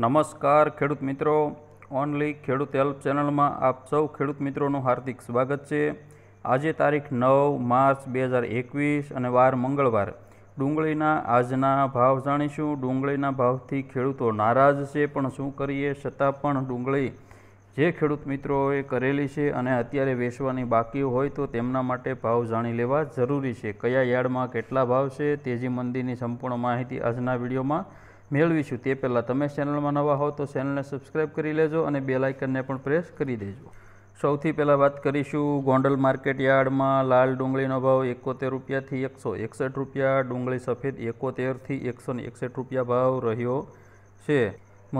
નમસ્કાર ખેડૂત મિત્રો ઓનલી ખેડૂત હેલ્પ ચેનલમાં આપ સૌ ખેડૂત મિત્રોનું હાર્દિક સ્વાગત છે આજે તારીખ નવ માર્ચ બે હજાર એકવીસ અને વાર મંગળવાર ડુંગળીના આજના ભાવ જાણીશું ડુંગળીના ભાવથી ખેડૂતો નારાજ છે પણ શું કરીએ છતાં પણ ડુંગળી જે ખેડૂત મિત્રોએ કરેલી છે અને અત્યારે વેચવાની બાકી હોય તો તેમના માટે ભાવ જાણી લેવા જરૂરી છે કયા યાર્ડમાં કેટલા ભાવ છે તેજી મંદીની સંપૂર્ણ માહિતી આજના વિડીયોમાં મેળવીશું તે પહેલાં તમે ચેનલમાં નવા હોવ તો ચેનલને સબસ્ક્રાઈબ કરી લેજો અને બેલાઇકનને પણ પ્રેસ કરી દેજો સૌથી પહેલાં વાત કરીશું ગોંડલ માર્કેટ યાર્ડમાં લાલ ડુંગળીનો ભાવ એકોતેર રૂપિયાથી એકસો એકસઠ રૂપિયા ડુંગળી સફેદ એકોતેરથી એકસો એકસઠ રૂપિયા ભાવ રહ્યો છે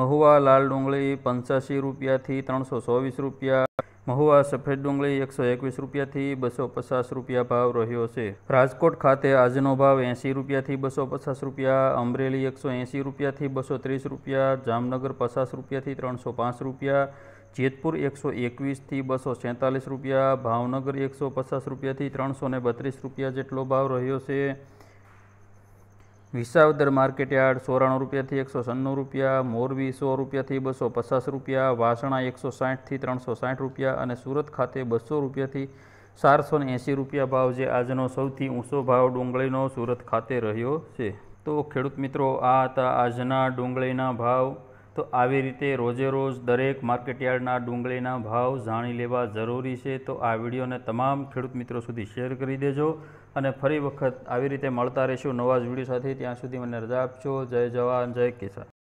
મહુવા લાલ ડુંગળી પંચ્યાસી રૂપિયાથી ત્રણસો ચોવીસ રૂપિયા મહુવા સફેદ ડુંગળી એકસો એકવીસ રૂપિયાથી બસો પચાસ રૂપિયા ભાવ રહ્યો છે રાજકોટ ખાતે આજનો ભાવ એંસી રૂપિયાથી બસો પચાસ રૂપિયા અમરેલી એકસો એંસી રૂપિયાથી બસો ત્રીસ રૂપિયા જામનગર પચાસ રૂપિયાથી ત્રણસો પાંચ રૂપિયા જેતપુર એકસો એકવીસથી બસો સેંતાલીસ રૂપિયા ભાવનગર એકસો પચાસ રૂપિયાથી ત્રણસો ને બત્રીસ રૂપિયા જેટલો ભાવ રહ્યો છે વિસાવદર માર્કેટ યાર્ડ સોરાણું રૂપિયાથી એકસો સન્નું રૂપિયા મોરબી સો રૂપિયાથી બસો પચાસ રૂપિયા વાસણા એકસો સાઠથી ત્રણસો સાઠ રૂપિયા અને સુરત ખાતે બસો રૂપિયાથી ચારસો ને એંસી રૂપિયા ભાવ જે આજનો સૌથી ઊંચો ભાવ ડુંગળીનો સુરત ખાતે રહ્યો છે તો ખેડૂત મિત્રો આ હતા આજના ડુંગળીના ભાવ તો આવી રીતે રોજે રોજ દરેક માર્કેટયાર્ડના ડુંગળીના ભાવ જાણી લેવા જરૂરી છે તો આ વિડીયોને તમામ ખેડૂત મિત્રો સુધી શેર કરી દેજો અને ફરી વખત આવી રીતે મળતા રહેશું નવા જ વિડીયો સાથે ત્યાં સુધી મને રજા આપજો જય જવાન જય કિસાન